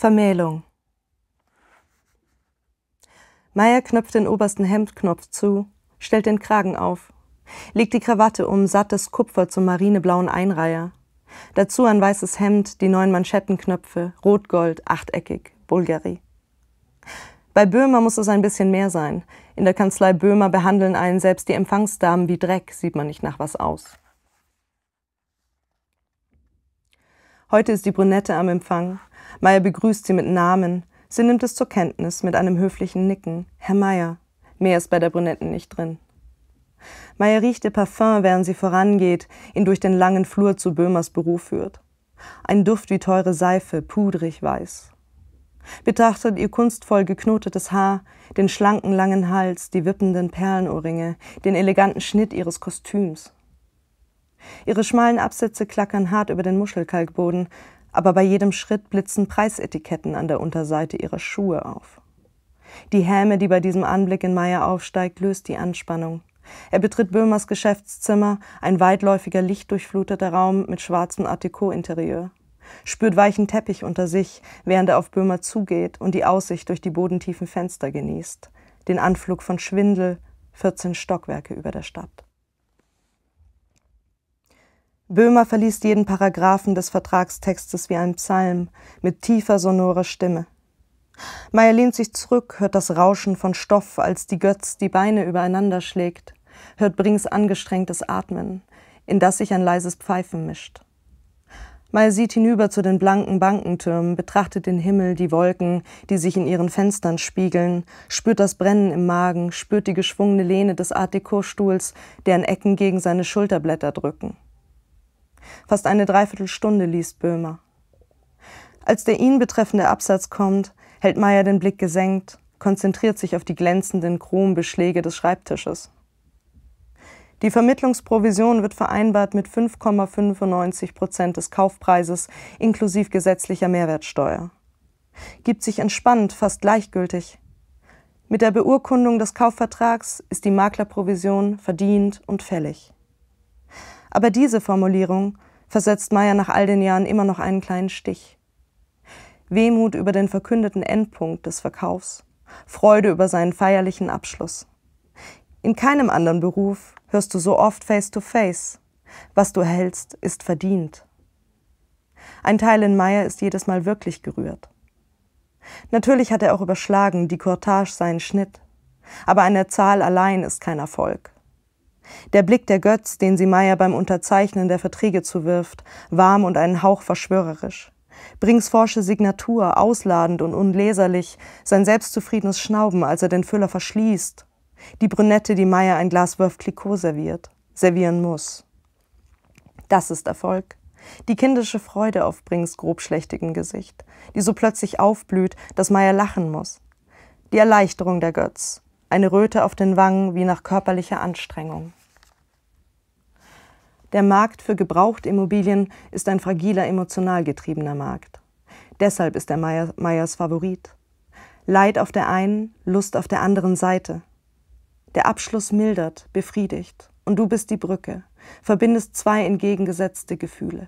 Vermählung. Meier knöpft den obersten Hemdknopf zu, stellt den Kragen auf, legt die Krawatte um sattes Kupfer zum marineblauen Einreiher. Dazu ein weißes Hemd, die neuen Manschettenknöpfe, rotgold, achteckig, Bulgari. Bei Böhmer muss es ein bisschen mehr sein. In der Kanzlei Böhmer behandeln einen selbst die Empfangsdamen wie Dreck, sieht man nicht nach was aus. Heute ist die Brünette am Empfang. Meier begrüßt sie mit Namen. Sie nimmt es zur Kenntnis mit einem höflichen Nicken. Herr Meier, Mehr ist bei der Brunetten nicht drin. Meier riecht ihr Parfum, während sie vorangeht, ihn durch den langen Flur zu Böhmers Büro führt. Ein Duft wie teure Seife, pudrig weiß. Betrachtet ihr kunstvoll geknotetes Haar, den schlanken langen Hals, die wippenden Perlenohrringe, den eleganten Schnitt ihres Kostüms. Ihre schmalen Absätze klackern hart über den Muschelkalkboden, aber bei jedem Schritt blitzen Preisetiketten an der Unterseite ihrer Schuhe auf. Die Häme, die bei diesem Anblick in Meier aufsteigt, löst die Anspannung. Er betritt Böhmers Geschäftszimmer, ein weitläufiger, lichtdurchfluteter Raum mit schwarzem artikot interieur Spürt weichen Teppich unter sich, während er auf Böhmer zugeht und die Aussicht durch die bodentiefen Fenster genießt. Den Anflug von Schwindel, 14 Stockwerke über der Stadt. Böhmer verliest jeden Paragraphen des Vertragstextes wie ein Psalm mit tiefer sonorer Stimme. Meyer lehnt sich zurück, hört das Rauschen von Stoff, als die Götz die Beine übereinander schlägt, hört Brings angestrengtes Atmen, in das sich ein leises Pfeifen mischt. Meyer sieht hinüber zu den blanken Bankentürmen, betrachtet den Himmel, die Wolken, die sich in ihren Fenstern spiegeln, spürt das Brennen im Magen, spürt die geschwungene Lehne des Art-Deco-Stuhls, deren Ecken gegen seine Schulterblätter drücken. Fast eine Dreiviertelstunde liest Böhmer. Als der ihn betreffende Absatz kommt, hält Meyer den Blick gesenkt, konzentriert sich auf die glänzenden Chrombeschläge des Schreibtisches. Die Vermittlungsprovision wird vereinbart mit 5,95 Prozent des Kaufpreises inklusive gesetzlicher Mehrwertsteuer. Gibt sich entspannt, fast gleichgültig. Mit der Beurkundung des Kaufvertrags ist die Maklerprovision verdient und fällig. Aber diese Formulierung versetzt Meyer nach all den Jahren immer noch einen kleinen Stich. Wehmut über den verkündeten Endpunkt des Verkaufs, Freude über seinen feierlichen Abschluss. In keinem anderen Beruf hörst du so oft face to face. Was du erhältst, ist verdient. Ein Teil in Meyer ist jedes Mal wirklich gerührt. Natürlich hat er auch überschlagen, die Cortage seinen Schnitt. Aber eine Zahl allein ist kein Erfolg. Der Blick der Götz, den sie Meyer beim Unterzeichnen der Verträge zuwirft, warm und einen Hauch verschwörerisch. Brings forsche Signatur, ausladend und unleserlich, sein selbstzufriedenes Schnauben, als er den Füller verschließt. Die Brünette, die Meyer ein Glas Wurf Clicquot serviert, servieren muss. Das ist Erfolg. Die kindische Freude auf Brings grobschlächtigem Gesicht, die so plötzlich aufblüht, dass Meyer lachen muss. Die Erleichterung der Götz, eine Röte auf den Wangen wie nach körperlicher Anstrengung. Der Markt für Gebrauchtimmobilien ist ein fragiler, emotional getriebener Markt. Deshalb ist er Meyers Favorit. Leid auf der einen, Lust auf der anderen Seite. Der Abschluss mildert, befriedigt, und du bist die Brücke, verbindest zwei entgegengesetzte Gefühle.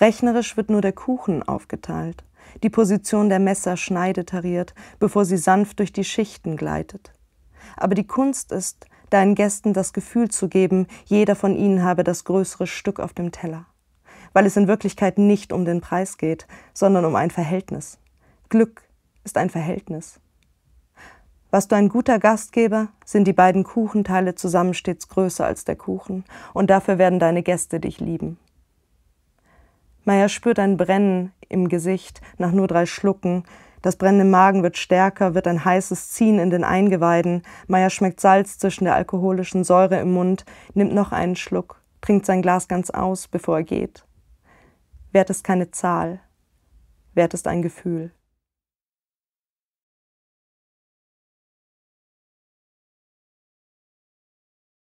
Rechnerisch wird nur der Kuchen aufgeteilt, die Position der Messer schneidetariert, bevor sie sanft durch die Schichten gleitet. Aber die Kunst ist, deinen Gästen das Gefühl zu geben, jeder von ihnen habe das größere Stück auf dem Teller. Weil es in Wirklichkeit nicht um den Preis geht, sondern um ein Verhältnis. Glück ist ein Verhältnis. Was du ein guter Gastgeber, sind die beiden Kuchenteile zusammen stets größer als der Kuchen, und dafür werden deine Gäste dich lieben. Meyer spürt ein Brennen im Gesicht nach nur drei Schlucken, das brennende Magen wird stärker, wird ein heißes Ziehen in den Eingeweiden. Meier schmeckt Salz zwischen der alkoholischen Säure im Mund, nimmt noch einen Schluck, trinkt sein Glas ganz aus, bevor er geht. Wert ist keine Zahl. Wert ist ein Gefühl.